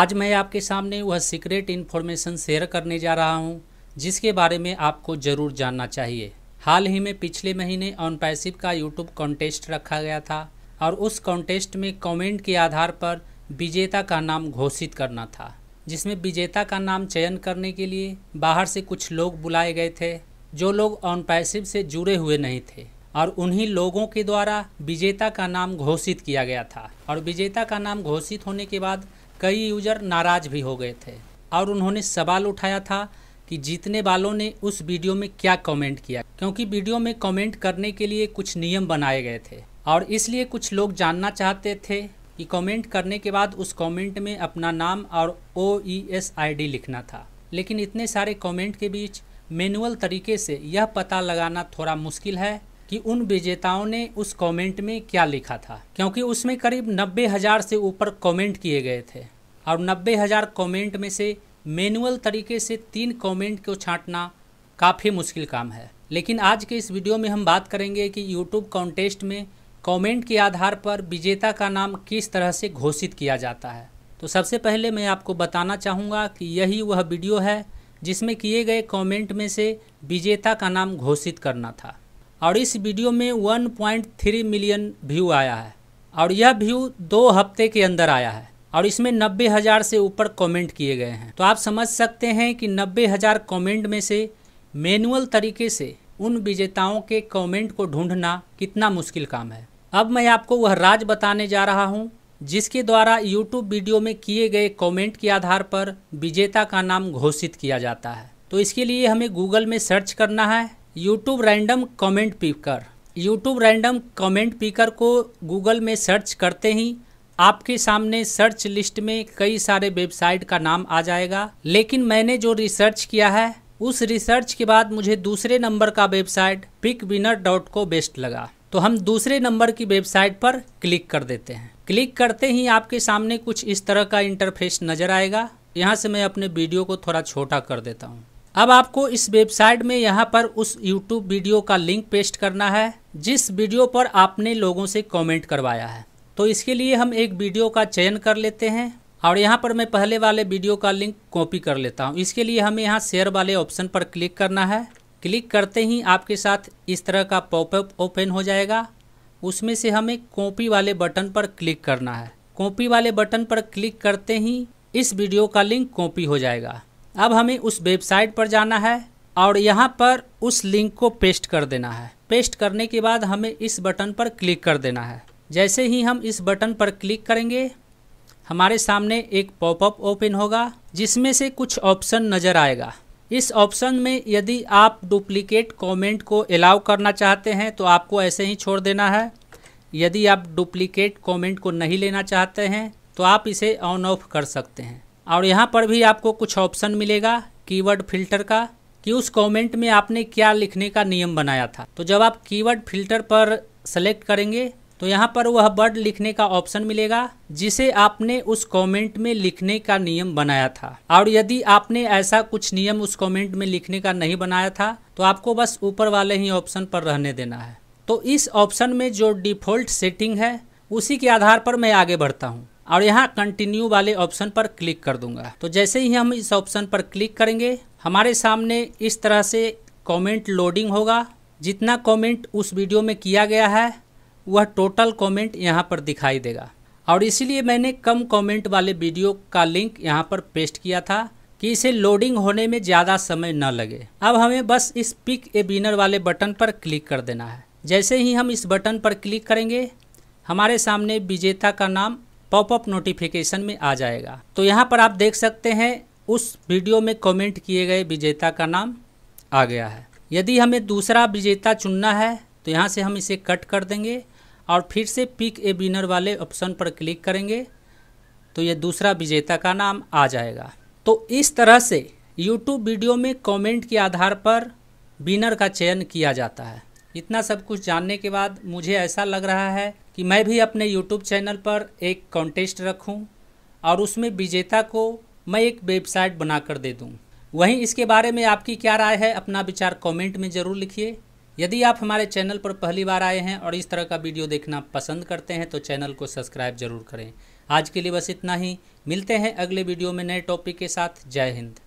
आज मैं आपके सामने वह सीक्रेट इन्फॉर्मेशन शेयर करने जा रहा हूं जिसके बारे में आपको ज़रूर जानना चाहिए हाल ही में पिछले महीने ऑन पैसिव का यूट्यूब कॉन्टेस्ट रखा गया था और उस कॉन्टेस्ट में कमेंट के आधार पर विजेता का नाम घोषित करना था जिसमें विजेता का नाम चयन करने के लिए बाहर से कुछ लोग बुलाए गए थे जो लोग ऑन पैसिव से जुड़े हुए नहीं थे और उन्हीं लोगों के द्वारा विजेता का नाम घोषित किया गया था और विजेता का नाम घोषित होने के बाद कई यूजर नाराज भी हो गए थे और उन्होंने सवाल उठाया था कि जीतने वालों ने उस वीडियो में क्या कमेंट किया क्योंकि वीडियो में कमेंट करने के लिए कुछ नियम बनाए गए थे और इसलिए कुछ लोग जानना चाहते थे कि कमेंट करने के बाद उस कमेंट में अपना नाम और ओ ई एस आई डी लिखना था लेकिन इतने सारे कमेंट के बीच मैनुअल तरीके से यह पता लगाना थोड़ा मुश्किल है कि उन विजेताओं ने उस कमेंट में क्या लिखा था क्योंकि उसमें करीब नब्बे हज़ार से ऊपर कमेंट किए गए थे और नब्बे हज़ार कॉमेंट में से मैनुअल तरीके से तीन कमेंट को छांटना काफ़ी मुश्किल काम है लेकिन आज के इस वीडियो में हम बात करेंगे कि यूट्यूब कॉन्टेस्ट में कॉमेंट के आधार पर विजेता का नाम किस तरह से घोषित किया जाता है तो सबसे पहले मैं आपको बताना चाहूँगा कि यही वह वीडियो है जिसमें किए गए कमेंट में से विजेता का नाम घोषित करना था और इस वीडियो में 1.3 मिलियन व्यू आया है और यह व्यू दो हफ्ते के अंदर आया है और इसमें नब्बे हज़ार से ऊपर कमेंट किए गए हैं तो आप समझ सकते हैं कि नब्बे हज़ार कॉमेंट में से मैनुअल तरीके से उन विजेताओं के कमेंट को ढूंढना कितना मुश्किल काम है अब मैं आपको वह राज बताने जा रहा हूँ जिसके द्वारा YouTube वीडियो में किए गए कमेंट के आधार पर विजेता का नाम घोषित किया जाता है तो इसके लिए हमें गूगल में सर्च करना है YouTube random comment picker YouTube random comment picker को गूगल में सर्च करते ही आपके सामने सर्च लिस्ट में कई सारे वेबसाइट का नाम आ जाएगा लेकिन मैंने जो रिसर्च किया है उस रिसर्च के बाद मुझे दूसरे नंबर का website pick winner dot co best लगा तो हम दूसरे नंबर की वेबसाइट पर क्लिक कर देते हैं क्लिक करते ही आपके सामने कुछ इस तरह का इंटरफेस नज़र आएगा यहाँ से मैं अपने वीडियो को थोड़ा छोटा कर देता हूँ अब आपको इस वेबसाइट में यहाँ पर उस यूट्यूब वीडियो का लिंक पेस्ट करना है जिस वीडियो पर आपने लोगों से कमेंट करवाया है तो इसके लिए हम एक वीडियो का चयन कर लेते हैं और यहाँ पर मैं पहले वाले वीडियो का लिंक कॉपी कर लेता हूँ इसके लिए हमें यहाँ शेयर वाले ऑप्शन पर क्लिक करना है क्लिक करते ही आपके साथ इस तरह का पॉपअप ओपन हो जाएगा उसमें से हमें कॉपी वाले बटन पर क्लिक करना है कॉपी वाले बटन पर क्लिक करते ही इस वीडियो का लिंक कॉपी हो जाएगा अब हमें उस वेबसाइट पर जाना है और यहाँ पर उस लिंक को पेस्ट कर देना है पेस्ट करने के बाद हमें इस बटन पर क्लिक कर देना है जैसे ही हम इस बटन पर क्लिक करेंगे हमारे सामने एक पॉपअप ओपन होगा जिसमें से कुछ ऑप्शन नज़र आएगा इस ऑप्शन में यदि आप डुप्लीकेट कमेंट को अलाउ करना चाहते हैं तो आपको ऐसे ही छोड़ देना है यदि आप डुप्लीकेट कमेंट को नहीं लेना चाहते हैं तो आप इसे ऑन ऑफ कर सकते हैं और यहाँ पर भी आपको कुछ ऑप्शन मिलेगा कीवर्ड फिल्टर का कि उस कमेंट में आपने क्या लिखने का नियम बनाया था तो जब आप कीवर्ड फिल्टर पर सेलेक्ट करेंगे तो यहाँ पर वह वर्ड लिखने का ऑप्शन मिलेगा जिसे आपने उस कमेंट में लिखने का नियम बनाया था और यदि आपने ऐसा कुछ नियम उस कमेंट में लिखने का नहीं बनाया था तो आपको बस ऊपर वाले ही ऑप्शन पर रहने देना है तो इस ऑप्शन में जो डिफ़ॉल्ट सेटिंग है उसी के आधार पर मैं आगे बढ़ता हूँ और यहाँ कंटिन्यू वाले ऑप्शन पर क्लिक कर दूंगा तो जैसे ही हम इस ऑप्शन पर क्लिक करेंगे हमारे सामने इस तरह से कमेंट लोडिंग होगा जितना कमेंट उस वीडियो में किया गया है वह टोटल कमेंट यहाँ पर दिखाई देगा और इसीलिए मैंने कम कमेंट वाले वीडियो का लिंक यहाँ पर पेस्ट किया था कि इसे लोडिंग होने में ज़्यादा समय न लगे अब हमें बस इस पिक ए बिनर वाले बटन पर क्लिक कर देना है जैसे ही हम इस बटन पर क्लिक करेंगे हमारे सामने विजेता का नाम पॉपअप नोटिफिकेशन में आ जाएगा तो यहाँ पर आप देख सकते हैं उस वीडियो में कमेंट किए गए विजेता का नाम आ गया है यदि हमें दूसरा विजेता चुनना है तो यहाँ से हम इसे कट कर देंगे और फिर से पिक ए बिनर वाले ऑप्शन पर क्लिक करेंगे तो ये दूसरा विजेता का नाम आ जाएगा तो इस तरह से यूट्यूब वीडियो में कमेंट के आधार पर बिनर का चयन किया जाता है इतना सब कुछ जानने के बाद मुझे ऐसा लग रहा है कि मैं भी अपने यूट्यूब चैनल पर एक कॉन्टेस्ट रखूं और उसमें विजेता को मैं एक वेबसाइट बनाकर दे दूं। वहीं इसके बारे में आपकी क्या राय है अपना विचार कमेंट में ज़रूर लिखिए यदि आप हमारे चैनल पर पहली बार आए हैं और इस तरह का वीडियो देखना पसंद करते हैं तो चैनल को सब्सक्राइब जरूर करें आज के लिए बस इतना ही मिलते हैं अगले वीडियो में नए टॉपिक के साथ जय हिंद